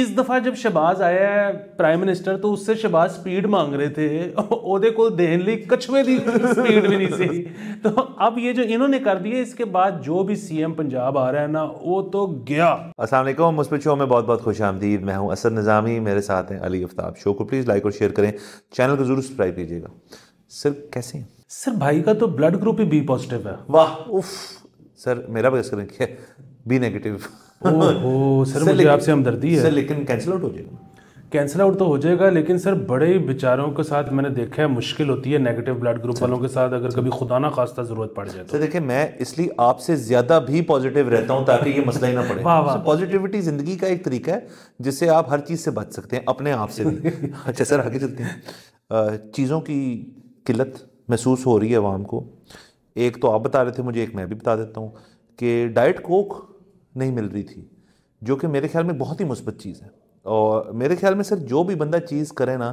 इस दफ़ा जब शहबाज आया है प्राइम मिनिस्टर तो उससे शहबाज स्पीड मांग रहे थे ओदे को देहली कछुए दी स्पीड भी नहीं सी तो अब ये जो इन्होंने कर दिया इसके बाद जो भी सीएम पंजाब आ रहा है ना वो तो गया अस्सलाम वालेकुम मुस्बिल शो में बहुत बहुत खुश आमदीद मैं हूँ असद निज़ामी मेरे साथ हैं अली आफ्ताब शो को प्लीज़ लाइक और शेयर करें चैनल को ज़रूर सब्सक्राइब कीजिएगा सर कैसे हैं सर भाई का तो ब्लड ग्रुप ही बी पॉजिटिव है वाह उफ सर मेरा भी करें बी नेगेटिव ओहो सर, सर मुझे आपसे हमदर्दी है सर लेकिन कैंसिल आउट हो जाएगा कैंसिल आउट तो हो जाएगा लेकिन सर बड़े बेचारों के साथ मैंने देखा है मुश्किल होती है नेगेटिव ब्लड ग्रुप वालों के साथ अगर कभी अच्छा। खुदा ना खास्ता जरूरत पड़ जाए तो देखिए मैं इसलिए आपसे ज्यादा भी पॉजिटिव रहता हूँ ताकि ये मसला ही ना पड़े पॉजिटिविटी जिंदगी का एक तरीका है जिससे आप हर चीज़ से बच सकते हैं अपने आप से अच्छा सर आगे चलते हैं चीज़ों की किल्लत महसूस हो रही है आवाम को एक तो आप बता रहे थे मुझे एक मैं भी बता देता हूँ कि डाइट कोक नहीं मिल रही थी जो कि मेरे ख्याल में बहुत ही मुस्बत चीज़ है और मेरे ख्याल में सर जो भी बंदा चीज़ करे ना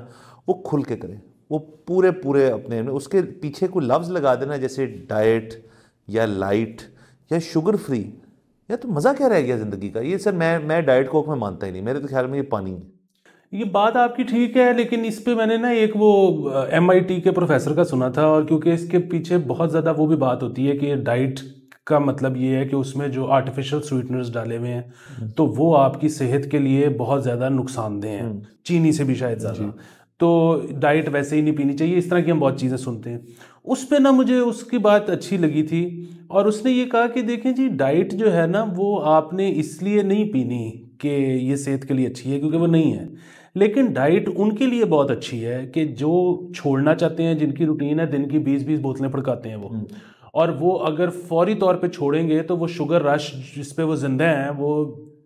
वो खुल के करे वो पूरे पूरे अपने में उसके पीछे कोई लफ्ज़ लगा देना जैसे डाइट या लाइट या शुगर फ्री या तो मज़ा क्या रह गया ज़िंदगी का ये सर मैं मैं डाइट कोक में मानता ही नहीं मेरे तो ख्याल में ये पानी है ये बात आपकी ठीक है लेकिन इस पर मैंने ना एक वो एम के प्रोफेसर का सुना था और क्योंकि इसके पीछे बहुत ज़्यादा वो भी बात होती है कि डाइट का मतलब ये है कि उसमें जो आर्टिफिशियल स्वीटनर्स डाले हुए हैं हम्म। तो वो आपकी सेहत के लिए बहुत ज़्यादा नुकसानदेह हैं हम्म। चीनी से भी शायद ज़्यादा तो डाइट वैसे ही नहीं पीनी चाहिए इस तरह की हम बहुत चीज़ें सुनते हैं उस पर ना मुझे उसकी बात अच्छी लगी थी और उसने ये कहा कि देखें जी डाइट जो है ना वो आपने इसलिए नहीं पीनी कि ये सेहत के लिए अच्छी है क्योंकि वो नहीं है लेकिन डाइट उनके लिए बहुत अच्छी है कि जो छोड़ना चाहते हैं जिनकी रूटीन है दिन की बीस बीस बोतलें फड़काते हैं वो हम्म। और वो अगर फौरी तौर पे छोड़ेंगे तो वो शुगर रश जिस पे वो जिंदा हैं वो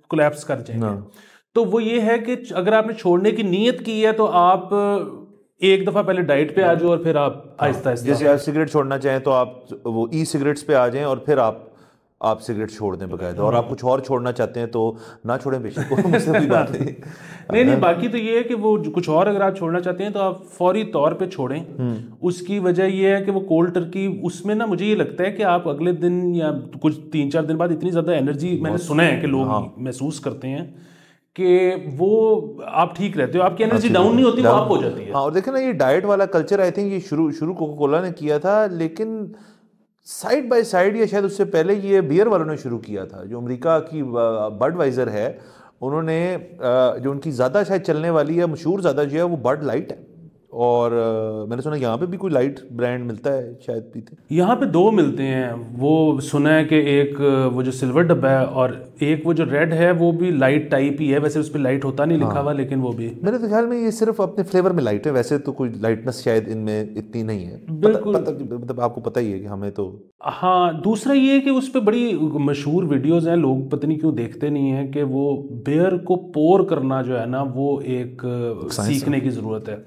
कोलेप्स कर जाएंगे हाँ। तो वो ये है कि अगर आपने छोड़ने की नीयत की है तो आप एक दफा पहले डाइट पे आ हाँ। जाओ और फिर आप हाँ। आहिस्ता आहिस्ता जैसे आप सिगरेट छोड़ना चाहें तो आप वो ई सिगरेट्स पे आ जाएं और फिर आप आप सिगरेट छोड़ दें बकायदा और आप कुछ और छोड़ना चाहते हैं तो ना छोड़ें बेशक मुझसे कोई बात नहीं नहीं नहीं बाकी तो ये है कि वो कुछ और अगर आप छोड़ना चाहते हैं तो आप फौरी तौर पे छोड़ें हम्म। उसकी वजह ये है कि वो कोल्ड टर्की उसमें ना मुझे ये लगता है कि आप अगले दिन या कुछ तीन चार दिन बाद इतनी ज़्यादा एनर्जी मैंने सुना है कि लोग हाँ। महसूस करते हैं कि वो आप ठीक रहते हो आपकी हाँ, एनर्जी डाउन नहीं होती वो आप हो जाती है हाँ और देखे ना ये डाइट वाला कल्चर आई थिंक ये शुरू शुरू कोको कोला ने किया था लेकिन साइड बाय साइड या शायद उससे पहले ये बियर वालों ने शुरू किया था जो अमेरिका की बर्ड वाइज़र है उन्होंने जो उनकी ज़्यादा शायद चलने वाली है मशहूर ज़्यादा जो है वो बर्ड लाइट है और uh, मैंने सुना यहाँ पे भी कोई लाइट ब्रांड मिलता है शायद पीते यहाँ पे दो मिलते हैं वो सुना है कि एक वो जो सिल्वर डब्बा है और एक वो जो रेड है वो भी लाइट टाइप ही है वैसे उस पर लाइट होता नहीं लिखा हाँ। हुआ हाँ। लेकिन वो भी मेरे तो ख्याल में ये सिर्फ अपने फ्लेवर में लाइट है वैसे तो कोई लाइटनेस शायद इनमें इतनी नहीं है बिल्कुल मतलब आपको पता ही है कि हमें तो हाँ दूसरा ये है कि उस पर बड़ी मशहूर वीडियोज़ हैं लोग पता नहीं क्यों देखते नहीं है कि वो बेयर को पोर करना जो है ना वो एक सीखने की ज़रूरत है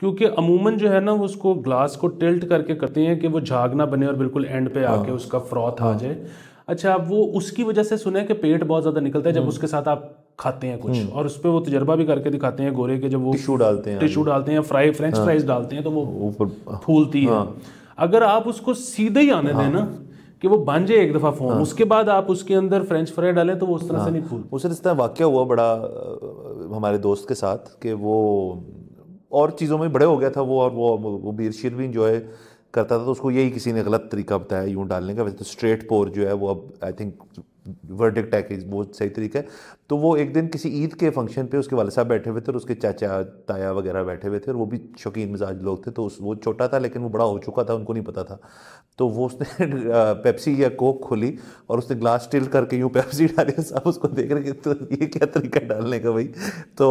क्योंकि अमूमन जो है ना वो उसको ग्लास को टिल्ट करके करते हैं कि वो झाग ना बने और बिल्कुल एंड पे आके हाँ। उसका फ्रॉथ आ हाँ। जाए अच्छा वो उसकी वजह से सुने कि पेट बहुत ज़्यादा निकलता है जब हम्म। उसके साथ आप खाते हैं कुछ हम्म। और उस पर वो तजर्बा भी करके दिखाते हैं गोरे के जब वो टिशू डालते हैं टिशू डालते हैं फ्राई फ्रेंच फ्राइज डालते हैं तो वो ऊपर फूलती है हाँ। अगर आप उसको सीधे ही आने देना कि वो बन जाए एक दफ़ा फोन हाँ। उसके बाद आप उसके अंदर फ्रेंच फ्राई डालें तो वो उस तरह हाँ। से नहीं फूल उस तरह वाक्य हुआ बड़ा हमारे दोस्त के साथ कि वो और चीज़ों में बड़े हो गया था वो और वो वो भी शिरविन जो है करता था तो उसको यही किसी ने गलत तरीका बताया यूँ डालने का वैसे तो स्ट्रेट पोर जो है वो अब आई थिंक वर्डिक्ट है कि बहुत सही तरीका है तो वो एक दिन किसी ईद के फंक्शन पे उसके वाले साहब बैठे हुए थे और उसके चाचा ताया वगैरह बैठे हुए थे और वो भी शौकीन मिजाज लोग थे तो उस वो छोटा था लेकिन वो बड़ा हो चुका था उनको नहीं पता था तो वो उसने पेप्सी या कोक खोली और उसने ग्लास स्टिल करके यूँ पेप्सी डाली साहब उसको देख रहे कि तो ये क्या तरीका डालने का भाई तो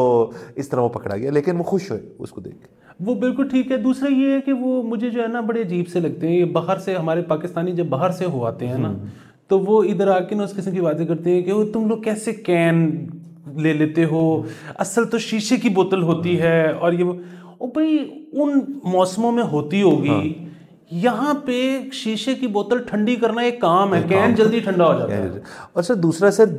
इस तरह वो पकड़ा गया लेकिन वो खुश हुए उसको देख के वो बिल्कुल ठीक है दूसरा ये है कि वो मुझे जो है ना बड़े अजीब से लगते हैं ये बाहर से हमारे पाकिस्तानी जब बाहर से हो आते हैं ना हम्म। तो वो इधर आके ना उस किस्म की बातें करते हैं कि वो तुम लोग कैसे कैन ले लेते हो असल तो शीशे की बोतल होती हाँ। है और ये वो भाई उन मौसमों में होती होगी हाँ। यहाँ पे शीशे की बोतल ठंडी करना एक काम है कैन जल्दी ठंडा हो जाता है और सर दूसरा सर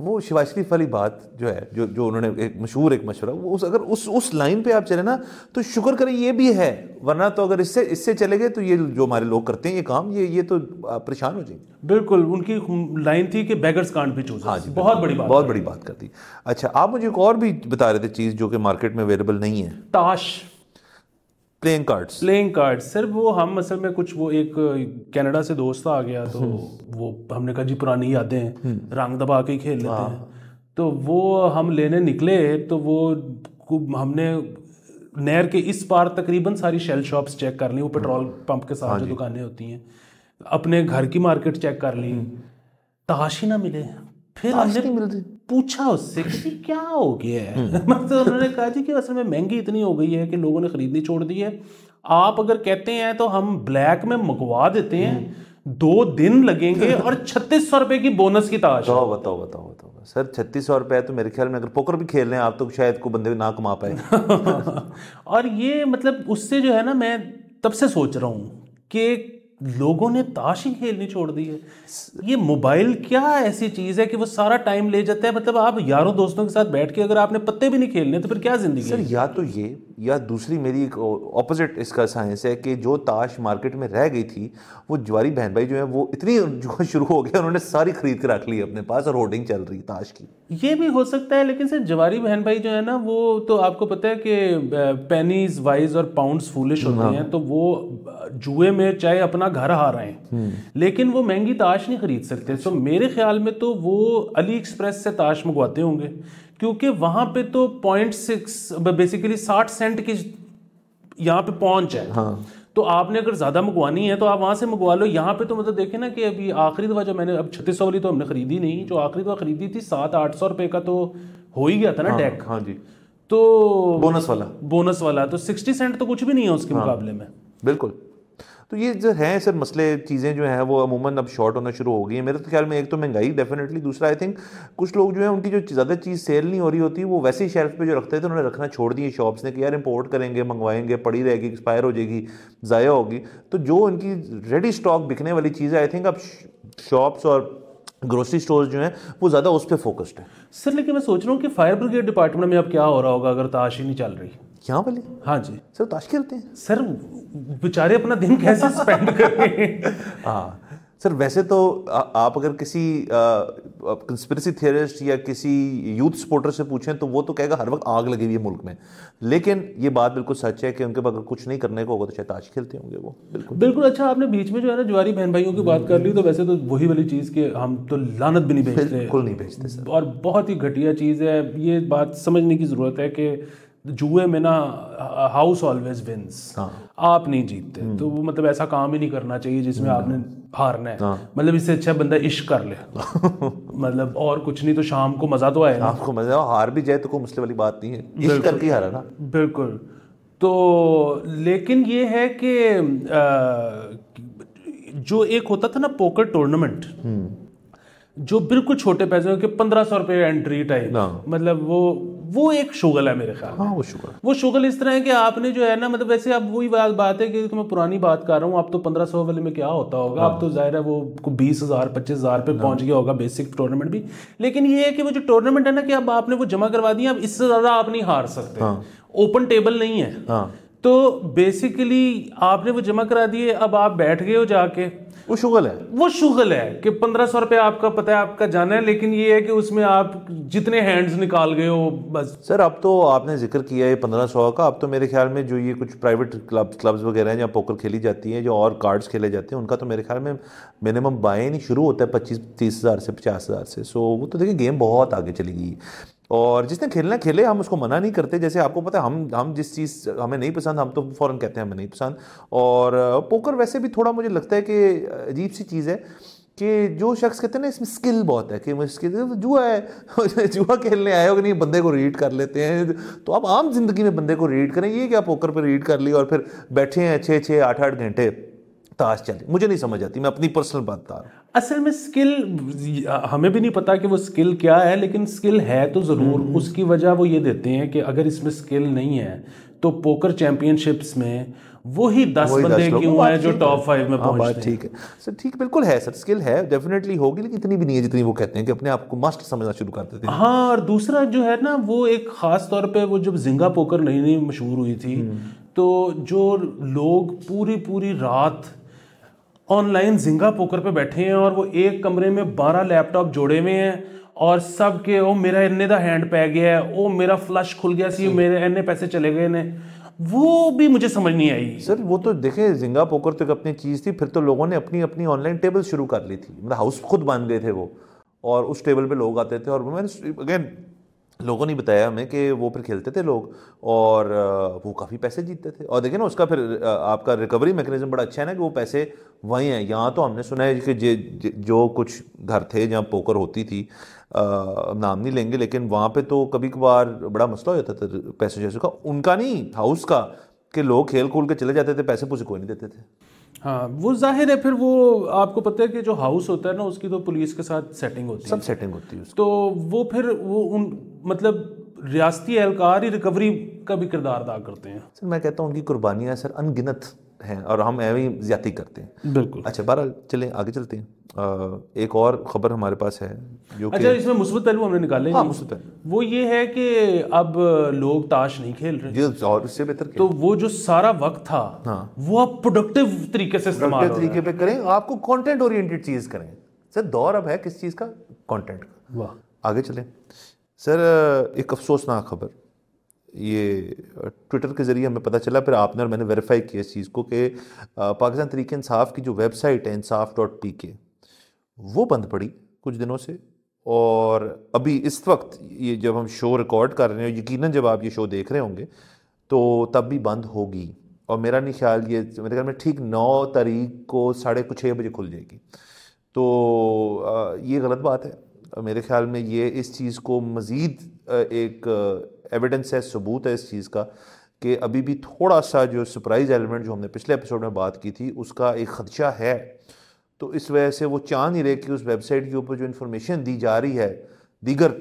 वो शिवा शरीफ वाली बात जो है जो जो उन्होंने एक मशहूर एक मशवरा वो उस अगर उस उस लाइन पे आप चले ना तो शुक्र करें ये भी है वरना तो अगर इससे इससे चले गए तो ये जो हमारे लोग करते हैं ये काम ये ये तो परेशान हो जाएंगे बिल्कुल उनकी लाइन थी कि बैगर्स कांड भी चूज हाँ जी बहुत बड़ी बात बहुत बड़ी बात कर दी अच्छा आप मुझे एक और भी बता रहे थे चीज़ जो कि मार्केट में अवेलेबल नहीं है ताश playing cards playing cards sir वो हम असल में कुछ वो एक कनाडा से दोस्त आ गया तो हम्म। वो हमने कहा जी पुरानी यादें हम्म। रंग दबा के खेल लेते हैं तो वो हम लेने निकले तो वो हमने नहर के इस पार तकरीबन सारी शेल शॉप्स चेक कर ली वो पेट्रोल हम्म। पंप के साथ हाँ जो दुकानें होती हैं अपने घर की मार्केट चेक कर ली ताश ही ना मिले फिर हमने मिलती पूछा उससे कि क्या हो गया है हम्म। मतलब उन्होंने कहा जी कि असल में महंगी इतनी हो गई है कि लोगों ने खरीदनी छोड़ दी है आप अगर कहते हैं तो हम ब्लैक में मंगवा देते हैं हम्म। दो दिन लगेंगे और छत्तीस सौ रुपए की बोनस की ताश बताओ बताओ बताओ बताओ सर छत्तीस सौ रुपए तो मेरे ख्याल में अगर पोकर भी खेल रहे हैं आप तो शायद को बंदे ना कमा पाए और ये मतलब उससे जो है ना मैं तब से सोच रहा हूँ कि लोगों ने ताश ही खेलनी छोड़ दी है ये मोबाइल क्या ऐसी चीज़ है कि वो सारा टाइम ले जाता है मतलब आप यारों दोस्तों के साथ बैठ के अगर आपने पत्ते भी नहीं खेलने तो फिर क्या ज़िंदगी सर या तो ये या दूसरी मेरी एक ऑपोजिट इसका साइंस है कि जो ताश मार्केट में रह गई थी वो ज्वारी बहन भाई जो है वो इतनी जो शुरू हो गया उन्होंने सारी खरीद के रख ली अपने पास और होर्डिंग चल रही ताश की ये भी हो सकता है लेकिन सर ज्वारी बहन भाई जो है ना वो तो आपको पता है कि पेनीज वाइज और पाउंड फूलिश होते हाँ। हैं तो वो जुए में चाहे अपना घर हाराएं हम्म। लेकिन वो महंगी ताश नहीं खरीद सकते तो मेरे ख्याल में तो वो अली एक्सप्रेस से ताश मंगवाते होंगे क्योंकि वहां पे तो पॉइंट सिक्स बेसिकली साठ सेंट की यहाँ पे पहुंच है हाँ तो आपने अगर ज़्यादा मंगवानी है तो आप वहां से मंगवा लो यहाँ पे तो मतलब देखे ना कि अभी आखिरी दफ़ा जो मैंने अब छत्तीस सौ वाली तो हमने खरीदी नहीं जो आखिरी दफ़ा खरीदी थी सात आठ सौ रुपए का तो हो ही गया था ना हाँ, हाँ जी तो बोनस वाला बोनस वाला तो सिक्सटी सेंट तो कुछ भी नहीं है उसके हाँ, मुकाबले में बिल्कुल तो ये जो हैं सर मसले चीज़ें जो हैं वो अमूमन अब शॉर्ट होना शुरू हो गई है मेरे तो ख्याल में एक तो महंगाई डेफिनेटली दूसरा आई थिंक कुछ लोग जो हैं उनकी जो ज़्यादा चीज़ सेल नहीं हो रही होती वो वैसे ही शेल्फ पे जो रखते थे उन्होंने रखना छोड़ दिए शॉप्स ने कि यार इंपोर्ट करेंगे मंगवाएंगे पड़ी रहेगी एक्सपायर हो जाएगी ज़ाया होगी तो जो उनकी रेडी स्टॉक बिकने वाली चीज़ें आई थिंक अब शॉप्स और ग्रोसरी स्टोर्स जो हैं वो ज़्यादा उस पर फोकस्ड है सर लेकिन मैं सोच रहा हूँ कि फायर ब्रिगेड डिपार्टमेंट में अब क्या हो रहा होगा अगर ताश ही नहीं चल रही यहाँ वाले हाँ जी सर ताश खेलते हैं सर बेचारे अपना दिन कैसे स्पेंड करें हाँ सर वैसे तो आ, आप अगर किसी कंस्पिरसी थियरिस्ट या किसी यूथ सपोर्टर से पूछें तो वो तो कहेगा हर वक्त आग लगी हुई है मुल्क में लेकिन ये बात बिल्कुल सच है कि उनके पास कुछ नहीं करने को होगा तो शायद आज खेलते होंगे वो बिल्कुल बिल्कुल अच्छा आपने बीच में जो है ना जुआरी बहन भाइयों की बात कर ली तो वैसे तो वही वाली चीज़ के हम तो लानत भी नहीं भेजते बिल्कुल नहीं भेजते सर और बहुत ही घटिया चीज़ है ये बात समझने की ज़रूरत है कि जुए में ना हाउस ऑलवेज विंस आप नहीं जीतते हम्म। तो वो मतलब ऐसा काम ही नहीं करना चाहिए जिसमें हम्म। आपने हारना है हाँ। मतलब इससे अच्छा बंदा इश्क कर ले मतलब और कुछ नहीं तो शाम को मजा तो आए शाम को मजा आए हार भी जाए तो कोई मुश्किल वाली बात नहीं है इश्क करके हारा ना बिल्कुल तो लेकिन ये है कि जो एक होता था ना पोकर टूर्नामेंट हम्म। जो बिल्कुल छोटे पैसे पंद्रह सौ रुपए एंट्री टाइप हाँ। मतलब वो वो एक शुगल है मेरे ख्याल हाँ वो शुगल वो शुगल इस तरह है कि आपने जो है ना मतलब वैसे अब वही बात बात है कि तो मैं पुरानी बात कर रहा हूँ आप तो पंद्रह सौ वाले में क्या होता होगा अब तो हाँ। जाहिर है वो बीस हज़ार पच्चीस हज़ार पे हाँ। पहुंच गया होगा बेसिक टूर्नामेंट भी लेकिन ये है कि वो जो टूर्नामेंट है ना कि अब आपने वो जमा करवा दिया अब इससे ज़्यादा आप नहीं हार सकते ओपन हाँ। टेबल नहीं है तो बेसिकली आपने वो जमा करा दिए अब आप बैठ गए हो जाके वो शुगल है वो शुगल है कि पंद्रह सौ रुपये आपका पता है आपका जाना है लेकिन ये है कि उसमें आप जितने हैंड्स निकाल गए हो बस सर अब तो आपने जिक्र किया है पंद्रह सौ का अब तो मेरे ख्याल में जो ये कुछ प्राइवेट क्लब क्लब्स वगैरह हैं जहाँ पोकर खेली जाती है जो और कार्ड्स खेले जाते हैं उनका तो मेरे ख्याल में मिनिमम नहीं शुरू होता है पच्चीस तीस हज़ार से पचास हज़ार से सो वो तो देखिए गेम बहुत आगे चली गई और जिसने खेलना खेले हम उसको मना नहीं करते जैसे आपको पता है हम हम जिस चीज़ हमें नहीं पसंद हम तो फ़ौरन कहते हैं हमें नहीं पसंद और पोकर वैसे भी थोड़ा मुझे लगता है कि अजीब सी चीज़ है कि जो शख्स कहते हैं ना इसमें स्किल बहुत है कि मुझे जुआ है जुआ खेलने आए हो कि नहीं बंदे को रीड कर लेते हैं तो आप आम जिंदगी में बंदे को रीड करें ये क्या पोकर पर रीड कर लिया और फिर बैठे हैं छः छः आठ आठ घंटे ताश चले मुझे नहीं समझ आती मैं अपनी पर्सनल बात बता रहा हूँ असल में स्किल हमें भी नहीं पता कि वो स्किल क्या है लेकिन स्किल है तो ज़रूर हम्म। उसकी वजह वो ये देते हैं कि अगर इसमें स्किल नहीं है तो पोकर चैंपियनशिप्स में वही दस बंदे क्यों हैं जो टॉप फाइव में हाँ, पहुंचते हैं ठीक है सर ठीक बिल्कुल है सर स्किल है डेफिनेटली होगी लेकिन इतनी भी नहीं है जितनी वो कहते हैं कि अपने आप को मस्ट समझना शुरू कर देते हैं हाँ और दूसरा जो है ना वो एक ख़ास तौर पे वो जब जिंगा पोकर नई नई मशहूर हुई थी हम्म। तो जो लोग पूरी पूरी रात ऑनलाइन जिंगा पोकर पे बैठे हैं और वो एक कमरे में बारह लैपटॉप जोड़े हुए हैं और सब के ओ मेरा इन्ने का हैंड पै गया है ओ मेरा फ्लश खुल गया सी मेरे इन्ने पैसे चले गए ने वो भी मुझे समझ नहीं आई सर वो तो देखे जिंगा पोकर तो एक अपनी चीज़ थी फिर तो लोगों ने अपनी अपनी ऑनलाइन टेबल शुरू कर ली थी मतलब हाउस खुद बांध गए थे वो और उस टेबल पे लोग आते थे और मैंने अगेन लोगों ने बताया हमें कि वो फिर खेलते थे लोग और वो काफ़ी पैसे जीतते थे और देखिए ना उसका फिर आपका रिकवरी मैकेनिज्म बड़ा अच्छा है ना कि वो पैसे वहीं हैं यहाँ तो हमने सुना है कि जे, जे, जो कुछ घर थे जहाँ पोकर होती थी आ, नाम नहीं लेंगे लेकिन वहाँ पे तो कभी कभार बड़ा मसला हो जाता था पैसे जैसे का उनका नहीं था उसका कि लोग खेल खोल के चले जाते थे पैसे पूछे कोई नहीं देते थे हाँ वो जाहिर है फिर वो आपको पता है कि जो हाउस होता है ना उसकी तो पुलिस के साथ सेटिंग होती सब है सब सेटिंग होती है तो वो फिर वो उन मतलब रियासती एहलकार ही रिकवरी का भी किरदार अदा करते हैं सर मैं कहता हूँ उनकी कुर्बानियाँ सर अनगिनत हैं और हम ऐवी ज्यादा करते हैं बिल्कुल अच्छा बारह चले आगे चलते हैं एक और ख़बर हमारे पास है जो अच्छा इसमें मुस्बत पहलू हमने निकाले हाँ मुस्बत वो ये है कि अब लोग ताश नहीं खेल रहे जी और उससे बेहतर तो वो जो सारा वक्त था हाँ वो आप प्रोडक्टिव तरीके से इस्तेमाल तरीके पे करें आपको कंटेंट ओरिएंटेड चीज़ करें सर दौर अब है किस चीज़ का कंटेंट का वाह आगे चले सर एक अफसोसनाक खबर ये ट्विटर के ज़रिए हमें पता चला फिर आपने और मैंने वेरीफाई किया इस चीज़ को कि पाकिस्तान तरीके इंसाफ की जो वेबसाइट है इंसाफ डॉट पी के वो बंद पड़ी कुछ दिनों से और अभी इस वक्त ये जब हम शो रिकॉर्ड कर रहे हैं यकीन जब आप ये शो देख रहे होंगे तो तब भी बंद होगी और मेरा नहीं ख्याल ये मेरे ख्याल में ठीक नौ तारीख को साढ़े कुछ छः बजे खुल जाएगी तो ये गलत बात है मेरे ख्याल में ये इस चीज़ को मज़ीद एक एविडेंस है सबूत है इस चीज़ का कि अभी भी थोड़ा सा जो सरप्राइज़ एलिमेंट जो हमने पिछले एपिसोड में बात की थी उसका एक ख़दशा है तो इस वजह से वो चाह नहीं रहे कि उस वेबसाइट के ऊपर जो इन्फॉर्मेशन दी जा रही है दीगर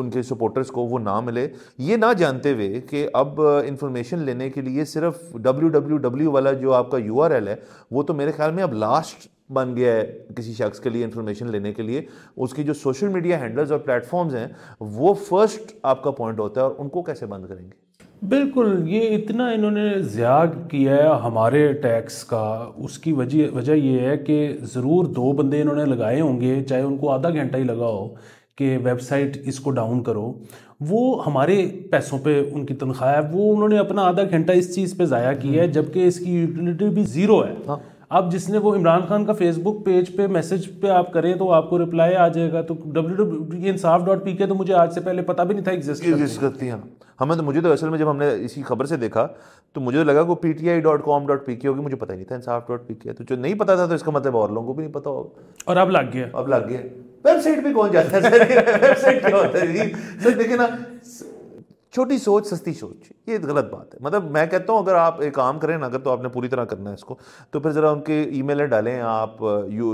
उनके सपोर्टर्स को वो ना मिले ये ना जानते हुए कि अब इन्फॉर्मेशन लेने के लिए सिर्फ डब्ल्यू डब्ल्यू डब्ल्यू वाला जो आपका यू आर एल है वो तो मेरे ख्याल में अब लास्ट बन गया है किसी शख्स के लिए इन्फॉर्मेशन लेने के लिए उसकी जो सोशल मीडिया हैंडल्स और प्लेटफॉर्म्स हैं वो फर्स्ट आपका पॉइंट होता है और उनको कैसे बंद करेंगे बिल्कुल ये इतना इन्होंने ज़्याग किया है हमारे टैक्स का उसकी वजह वजह ये है कि ज़रूर दो बंदे इन्होंने लगाए होंगे चाहे उनको आधा घंटा ही लगा हो कि वेबसाइट इसको डाउन करो वो हमारे पैसों पे उनकी तनख्वाह है वो उन्होंने अपना आधा घंटा इस चीज़ पे ज़ाया किया है हम्म। जबकि इसकी यूटिलिटी भी ज़ीरो है हाँ। अब जिसने वो इमरान खान का फेसबुक पेज पे मैसेज पे आप करें तो आपको रिप्लाई आ जाएगा तो W W Insaf dot P K तो मुझे आज से पहले पता भी नहीं था एग्जिस्ट करती हैं हमें तो मुझे तो असल में जब हमने इसी खबर से देखा तो मुझे तो लगा कि P T I dot com dot P K होगी मुझे पता ही नहीं था इंसाफ डॉट पी के तो जो नहीं पता था तो इसका मतलब और लोगों को भी नहीं पता होगा और अब लग गया अब लग गया वेबसाइट भी कौन जाता है वेबसाइट क्या होता है सर देखिए ना छोटी सोच सस्ती सोच ये गलत बात है मतलब मैं कहता हूँ अगर आप एक काम करें ना अगर तो आपने पूरी तरह करना है इसको तो फिर ज़रा उनके मेलें डालें आप यू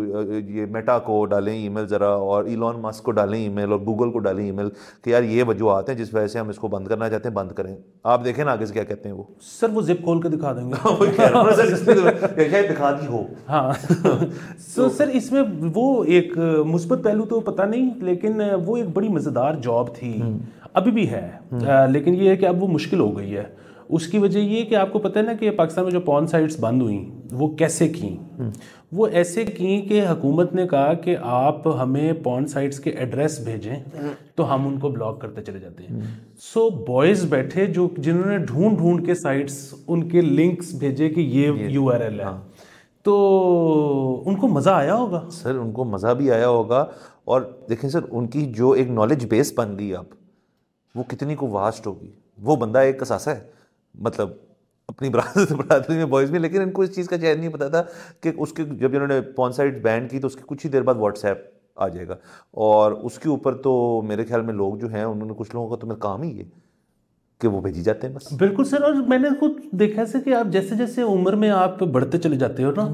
ये मेटा को डालें ई मेल ज़रा और इलॉन मस्क को डालें ई मेल और गूगल को डालें ई मेल कि यार ये वजूहत हैं जिस वजह से हम इसको बंद करना चाहते हैं बंद करें आप देखें ना आगे से क्या कहते हैं वो सर वो जिप खोल के दिखा देंगे हाँ, मतलब तो दिखा दी हो हाँ सो तो सर इसमें वो एक मुस्बत पहलू तो पता नहीं लेकिन वो एक बड़ी मज़ेदार जॉब थी हम्म। अभी भी है हम्म। लेकिन ये है कि अब वो मुश्किल हो गई है उसकी वजह ये कि आपको पता है ना कि पाकिस्तान में जो पॉन साइट्स बंद हुई वो कैसे की हम्म। वो ऐसे की कि हुकूमत ने कहा कि आप हमें पॉन साइट्स के एड्रेस भेजें हम्म। तो हम उनको ब्लॉक करते चले जाते हैं सो बॉयज़ बैठे जो जिन्होंने ढूंढ ढूंढ के साइट्स उनके लिंक्स भेजे कि ये यू आर एल है हाँ। तो उनको मज़ा आया होगा सर उनको मज़ा भी आया होगा और देखें सर उनकी जो एक नॉलेज बेस बन गई अब वो कितनी को वास्ट होगी वो बंदा एक कसास है मतलब अपनी बरादरी बरादरी में बॉयज़ में लेकिन इनको इस चीज़ का चैन नहीं पता था कि उसके जब इन्होंने पॉन साइड बैन की तो उसके कुछ ही देर बाद व्हाट्सएप आ जाएगा और उसके ऊपर तो मेरे ख्याल में लोग जो हैं उन्होंने कुछ लोगों का तो मेरा काम ही है कि वो भेजी जाते हैं बस बिल्कुल सर और मैंने खुद देखा है सर कि आप जैसे जैसे उम्र में आप बढ़ते चले जाते हो ना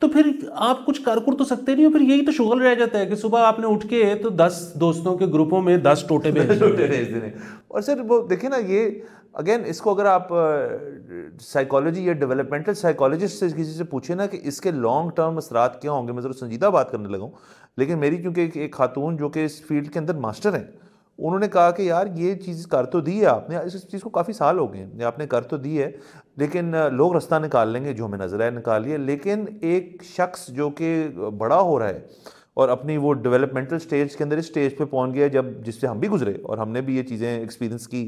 तो फिर आप कुछ कर कुर तो सकते नहीं हो फिर यही तो शुगल रह जाता है कि सुबह आपने उठ के तो दस दोस्तों के ग्रुपों में दस टोटे भेज देने और सर वो देखिए ना ये अगेन इसको अगर आप साइकोलॉजी या डेवलपमेंटल साइकोलॉजिस्ट से किसी से पूछे ना कि इसके लॉन्ग टर्म असरात क्या होंगे मैं जरूर संजीदा बात करने लगाऊँ लेकिन मेरी क्योंकि एक खातून जो कि इस फील्ड के अंदर मास्टर हैं उन्होंने कहा कि यार ये चीज़ कर तो दी है आपने इस चीज़ को काफ़ी साल हो गए आपने कर तो दी है लेकिन लोग रास्ता निकाल लेंगे जो हमें नज़र आए निकालिए लेकिन एक शख्स जो कि बड़ा हो रहा है और अपनी वो डेवलपमेंटल स्टेज के अंदर इस स्टेज पे पहुंच गया जब जिससे हम भी गुजरे और हमने भी ये चीज़ें एक्सपीरियंस की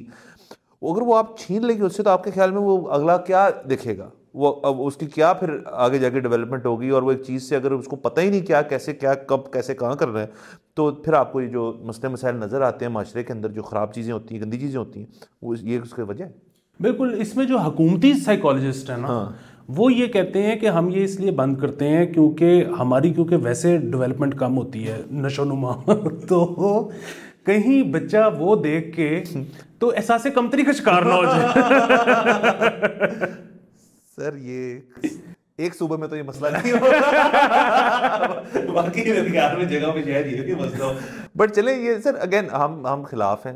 अगर वो आप छीन लेंगे उससे तो आपके ख्याल में वो अगला क्या दिखेगा वो अब उसकी क्या फिर आगे जाके डेवलपमेंट होगी और वो एक चीज़ से अगर उसको पता ही नहीं क्या कैसे क्या कब कैसे कहाँ कर रहे हैं तो फिर आपको ये जो मसले मसाइल नज़र आते हैं माशरे के अंदर जो ख़राब चीज़ें होती हैं गंदी चीज़ें होती हैं वो ये उसकी वजह है बिल्कुल इसमें जो हकूमती साइकोलॉजिस्ट है ना हाँ। वो ये कहते हैं कि हम ये इसलिए बंद करते हैं क्योंकि हमारी क्योंकि वैसे डेवलपमेंट कम होती है नशोनुमा तो कहीं बच्चा वो देख के तो एहसास कमतरी तो का शिकार ना हो जाए सर ये एक सुबह में तो ये मसला नहीं हो बाकी जगह बट चले ये सर अगेन हम हम खिलाफ हैं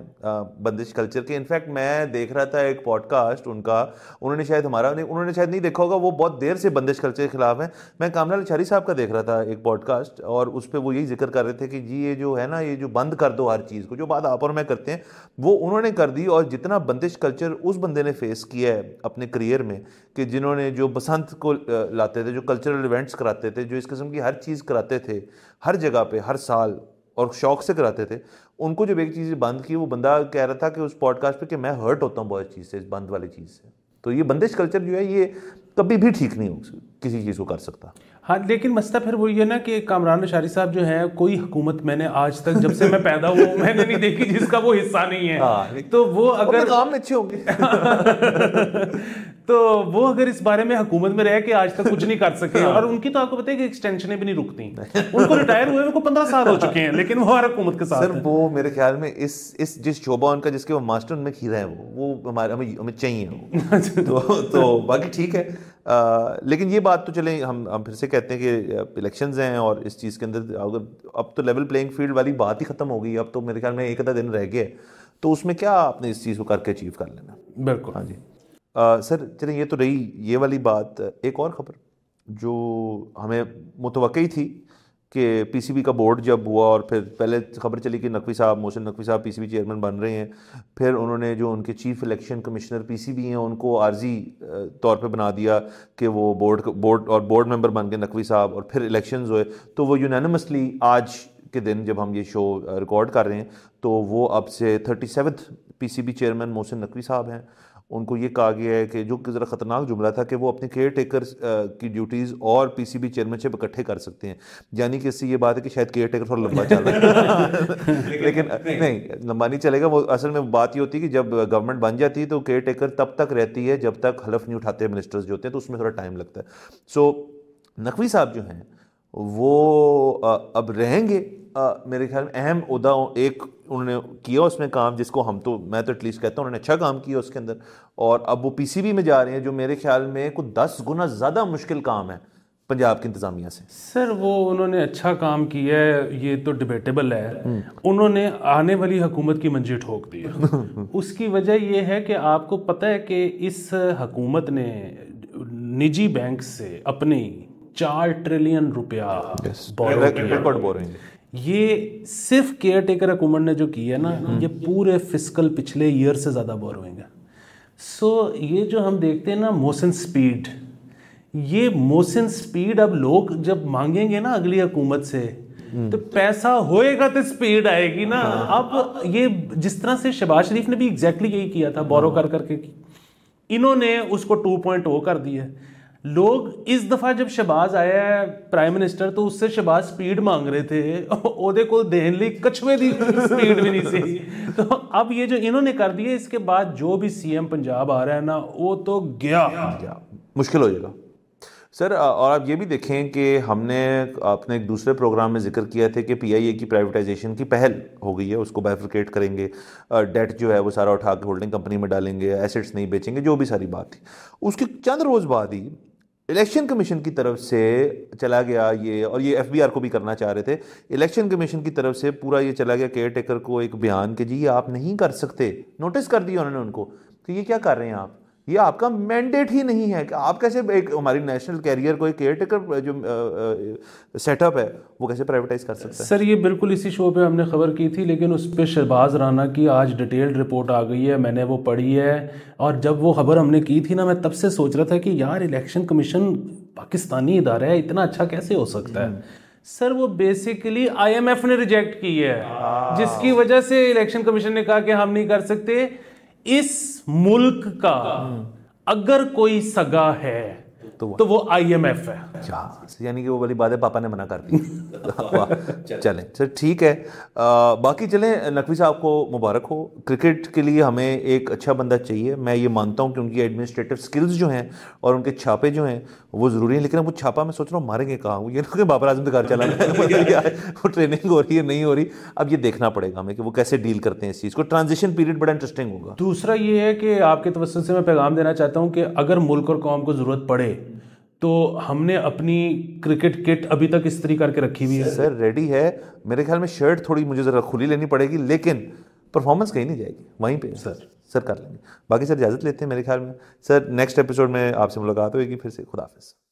बंदिश कल्चर के इनफैक्ट मैं देख रहा था एक पॉडकास्ट उनका उन्होंने शायद हमारा नहीं उन्होंने शायद नहीं देखा होगा वो बहुत देर से बंदिश कल्चर के खिलाफ हैं मैं कामलाल छारी साहब का देख रहा था एक पॉडकास्ट और उस पर वो यही जिक्र कर रहे थे कि जी ये जो है ना ये जो बंद कर दो हर चीज़ को जो बात आप और मैं करते हैं वो उन्होंने कर दी और जितना बंदिश कल्चर उस बंदे ने फेस किया है अपने करियर में कि जिन्होंने जो बसंत को लाते थे जो कल्चरल इवेंट्स कराते थे जो इस किस्म की हर चीज़ कराते थे हर जगह पे हर साल और शौक से कराते थे उनको जब एक चीज़ बंद की वो बंदा कह रहा था कि उस पॉडकास्ट पे कि मैं हर्ट होता हूँ बहुत चीज़ से इस बंद वाली चीज़ से तो ये बंदिश कल्चर जो है ये कभी भी ठीक नहीं हो किसी चीज़ को कर सकता हाँ लेकिन मसला फिर वही है ना कि कामरान शारी साहब जो है कोई हुकूमत मैंने आज तक जब से मैं पैदा हुआ मैंने नहीं देखी जिसका वो हिस्सा नहीं है आ, हाँ, तो वो अगर काम अच्छे होंगे तो वो अगर इस बारे में हुकूमत में रह के आज तक कुछ नहीं कर सके हाँ। और उनकी तो आपको पता है कि एक्सटेंशनें भी नहीं रुकती उनको रिटायर हुए उनको पंद्रह साल हो चुके हैं लेकिन वो हर हुकूमत के साथ सर वो मेरे ख्याल में इस इस जिस शोभा उनका जिसके वो मास्टर उनमें खीरा है वो वो हमारे हमें हमें चाहिए वो तो तो बाकी ठीक है आ, लेकिन ये बात तो चले हम हम फिर से कहते हैं कि इलेक्शन हैं और इस चीज़ के अंदर अगर अब तो लेवल प्लेइंग फील्ड वाली बात ही ख़त्म हो गई अब तो मेरे ख्याल में एक आधा दिन रह गए तो उसमें क्या आपने इस चीज़ को करके अचीव कर लेना बिल्कुल हाँ जी आ, सर चले ये तो रही ये वाली बात एक और खबर जो हमें मुतवक़ थी कि पीसीबी का बोर्ड जब हुआ और फिर पहले खबर चली कि नकवी साहब मोहसिन नकवी साहब पीसीबी चेयरमैन बन रहे हैं फिर उन्होंने जो उनके चीफ इलेक्शन कमिश्नर पीसीबी हैं उनको आर्जी तौर पे बना दिया कि वो बोर्ड बोर्ड और बोर्ड मेंबर बन गए नकवी साहब और फिर इलेक्शन हुए तो वो यूनानमसली आज के दिन जब हम ये शो रिकॉर्ड कर रहे हैं तो वो अब से thirty seventh P chairman Mohsin Naqvi साहब हैं उनको ये कहा गया है कि जो कि ज़रा ख़तरनाक जुमला था कि वो अपने केयर टेकर की ड्यूटीज़ और पी सी बी चेयरमैनशिप इकट्ठे कर सकते हैं यानी कि इससे ये बात है कि शायद केयर टेकर थोड़ा लंबा चल है लेकिन नहीं लंबा नहीं चलेगा वो असल में बात ये होती है कि जब गवर्नमेंट बन जाती है तो केयर टेकर तब तक रहती है जब तक हलफ नहीं उठाते मिनिस्टर्स जो होते हैं तो उसमें थोड़ा टाइम लगता है सो नकवी साहब जो हैं वो अब रहेंगे मेरे ख्याल में अहम उदा एक उन्होंने किया उसमें काम जिसको हम तो मैं तो एटलीस्ट कहता हूँ उन्होंने अच्छा काम किया उसके अंदर और अब वो पीसीबी में जा रहे हैं जो मेरे ख्याल में कुछ दस गुना ज़्यादा मुश्किल काम है पंजाब की इंतजामिया से सर वो उन्होंने अच्छा काम किया है ये तो डिबेटेबल है हम्म। उन्होंने आने वाली हुकूमत की मंजिल ठोक दी उसकी वजह यह है कि आपको पता है कि इस हकूमत ने निजी बैंक से अपनी चार ट्रिलियन रुपया रिकॉर्ड बोरिंग ये सिर्फ केयर टेकर हुकूमत ने जो की है ना ये पूरे फिस्कल पिछले ईयर से ज़्यादा बोरोइंग है सो so, ये जो हम देखते हैं ना मोशन स्पीड ये मोशन स्पीड अब लोग जब मांगेंगे ना अगली हुकूमत से hmm. तो पैसा होएगा तो स्पीड आएगी ना हाँ। अब ये जिस तरह से शहबाज शरीफ ने भी एग्जैक्टली exactly यही किया था बोरो कर करके इन्होंने उसको टू पॉइंट ओ कर दिया लोग इस दफ़ा जब शबाज आया है प्राइम मिनिस्टर तो उससे शबाज स्पीड मांग रहे थे ओदे को देन ली कछुए दी स्पीड भी नहीं सी तो अब ये जो इन्होंने कर दिया इसके बाद जो भी सीएम पंजाब आ रहा है ना वो तो गया, गया। मुश्किल हो जाएगा सर और आप ये भी देखें कि हमने अपने एक दूसरे प्रोग्राम में जिक्र किया थे कि पीआईए की प्राइवेटाइजेशन की पहल हो गई है उसको बाइफ्रिकेट करेंगे डेट जो है वो सारा उठा के होल्डिंग कंपनी में डालेंगे एसेट्स नहीं बेचेंगे जो भी सारी बात थी उसके चंद रोज़ बाद ही इलेक्शन कमीशन की तरफ से चला गया ये और ये एफबीआर को भी करना चाह रहे थे इलेक्शन कमीशन की तरफ से पूरा ये चला गया केयर टेकर को एक बयान कि जी ये आप नहीं कर सकते नोटिस कर दिया उन्होंने उनको कि तो ये क्या कर रहे हैं आप ये आपका मैंडेट ही नहीं है कि आप कैसे एक हमारी नेशनल कैरियर को एक केयर टेकर जो सेटअप है वो कैसे प्राइवेटाइज कर सकते हैं सर ये बिल्कुल इसी शो पे हमने खबर की थी लेकिन उस पर शहबाज राना की आज डिटेल्ड रिपोर्ट आ गई है मैंने वो पढ़ी है और जब वो खबर हमने की थी ना मैं तब से सोच रहा था कि यार इलेक्शन कमीशन पाकिस्तानी इदारा है इतना अच्छा कैसे हो सकता है सर वो बेसिकली आईएमएफ ने रिजेक्ट की है हाँ। जिसकी वजह से इलेक्शन कमीशन ने कहा कि हम नहीं कर सकते इस मुल्क का अगर कोई सगा है तो, तो वो तो वो एफ है अच्छा, यानी कि वो वाली है पापा ने मना कर दी चलें सर ठीक है आ, बाकी चलें नकवी साहब को मुबारक हो क्रिकेट के लिए हमें एक अच्छा बंदा चाहिए मैं ये मानता हूँ कि उनकी एडमिनिस्ट्रेटिव स्किल्स जो हैं और उनके छापे जो हैं वो ज़रूरी है लेकिन वो छापा मैं सोच रहा हूँ मारेंगे कहाँ वो ये ना बाबर आजम तो घर चला तो। वो ट्रेनिंग हो रही है नहीं हो रही अब ये देखना पड़ेगा हमें कि वो कैसे डील करते हैं इस चीज़ को ट्रांजिशन पीरियड बड़ा इंटरेस्टिंग होगा दूसरा ये है कि आपके तवसल से मैं पैगाम देना चाहता हूँ कि अगर मुल्क और कौम को ज़रूरत पड़े तो हमने अपनी क्रिकेट किट अभी तक इस्त्री करके रखी हुई है सर रेडी है मेरे ख्याल में शर्ट थोड़ी मुझे ज़रा खुली लेनी पड़ेगी लेकिन परफॉर्मेंस कहीं नहीं जाएगी वहीं पे सर सर कर लेंगे बाकी सर इजाज़त लेते हैं मेरे ख्याल में सर नेक्स्ट एपिसोड में आपसे मुलाकात होगी फिर से खुदाफिज़